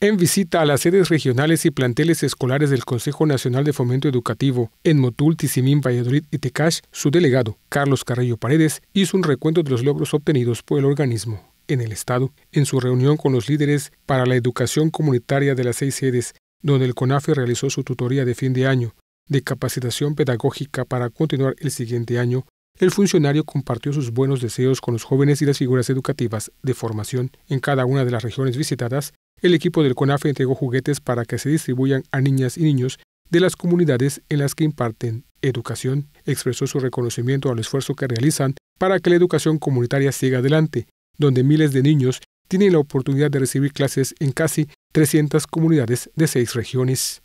En visita a las sedes regionales y planteles escolares del Consejo Nacional de Fomento Educativo en Motul, Tizimín, Valladolid y Tecash, su delegado, Carlos Carrillo Paredes, hizo un recuento de los logros obtenidos por el organismo en el Estado, en su reunión con los líderes para la educación comunitaria de las seis sedes, donde el CONAFE realizó su tutoría de fin de año de capacitación pedagógica para continuar el siguiente año, el funcionario compartió sus buenos deseos con los jóvenes y las figuras educativas de formación en cada una de las regiones visitadas el equipo del CONAFE entregó juguetes para que se distribuyan a niñas y niños de las comunidades en las que imparten educación. Expresó su reconocimiento al esfuerzo que realizan para que la educación comunitaria siga adelante, donde miles de niños tienen la oportunidad de recibir clases en casi 300 comunidades de seis regiones.